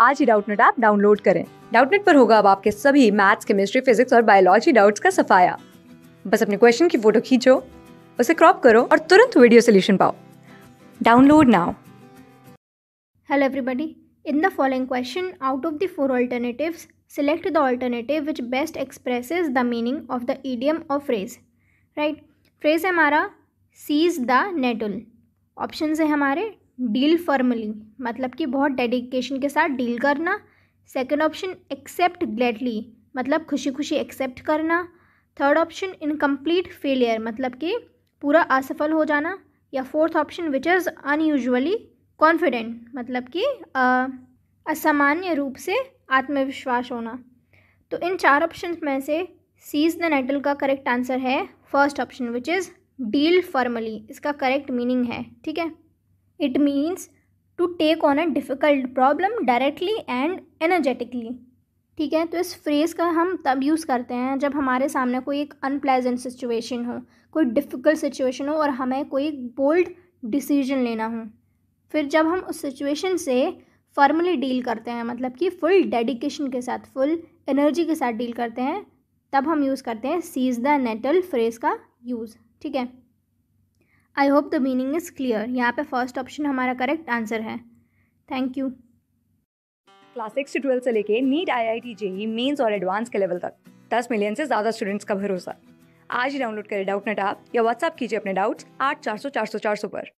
आज ही Doubtnut app download करें डाउटनेट पर होगा अब आपके सभी मैथ्स केमिस्ट्री फिजिक्स और बायोलॉजी डाउट्स का सफाया बस अपने क्वेश्चन की फोटो खींचो उसे क्रॉप करो और तुरंत वीडियो सोल्यूशन पाओ download now hello everybody in the following question out of the four alternatives select the alternative which best expresses the meaning of the idiom or phrase right phrase है हमारा seize the nettle options है हमारे deal firmly मतलब कि बहुत dedication के साथ deal करना सेकेंड ऑप्शन एक्सेप्ट ग्लैडली मतलब खुशी खुशी एक्सेप्ट करना थर्ड ऑप्शन इनकम्प्लीट फेलियर मतलब कि पूरा असफल हो जाना या fourth option which is unusually confident मतलब कि असामान्य रूप से आत्मविश्वास होना तो इन चार ऑप्शन में से सीज द नेटल का करेक्ट आंसर है first option which is deal formally इसका करेक्ट मीनिंग है ठीक है it means to take on a difficult problem directly and energetically ठीक है तो इस फ्रेज़ का हम तब यूज़ करते हैं जब हमारे सामने कोई एक अनप्लेजेंट सिचुएशन हो कोई डिफ़िकल्ट सिचुएशन हो और हमें कोई बोल्ड डिसीजन लेना हो फिर जब हम उस सिचुएशन से फॉर्मली डील करते हैं मतलब कि फुल डेडिकेशन के साथ फुल एनर्जी के साथ डील करते हैं तब हम यूज़ करते हैं सीज द नेटल फ्रेज़ का यूज़ ठीक है I hope the meaning is clear यहाँ पे फर्स्ट ऑप्शन हमारा करेक्ट आंसर है thank you class six to twelfth से लेके NEET I I T JEE mains और एडवांस के लेवल तक दस मिलियन से ज़्यादा स्टूडेंट्स का भरोसा आज ही डाउनलोड करें डाउट नेट आप या व्हाट्सअप कीजिए अपने डाउट्स आठ चार सौ चार सौ चार सौ पर